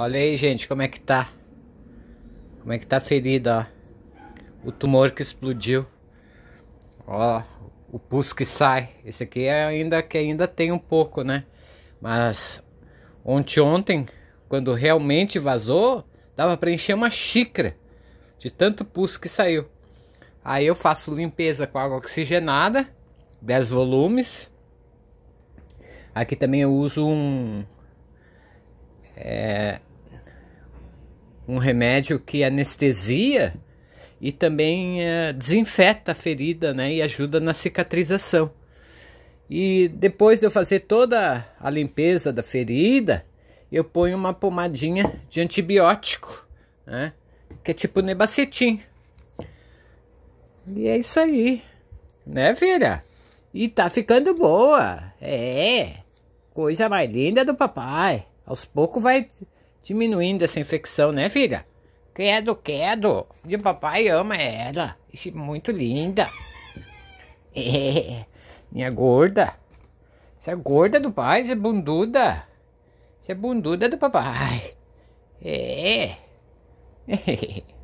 Olha aí, gente, como é que tá. Como é que tá ferida, ó. O tumor que explodiu. Ó, o pus que sai. Esse aqui é ainda que ainda tem um pouco, né? Mas ontem ontem, quando realmente vazou, dava para encher uma xícara de tanto pus que saiu. Aí eu faço limpeza com água oxigenada, 10 volumes. Aqui também eu uso um é, um remédio que anestesia e também eh, desinfeta a ferida né, e ajuda na cicatrização. E depois de eu fazer toda a limpeza da ferida, eu ponho uma pomadinha de antibiótico, né, que é tipo nebacetim. E é isso aí, né, filha? E tá ficando boa, é, coisa mais linda do papai. Aos poucos vai diminuindo essa infecção, né, filha? Quero, quero. E o papai ama ela. É muito linda. É, minha gorda. Você é gorda do pai, você é bunduda. Você é bunduda do papai. É.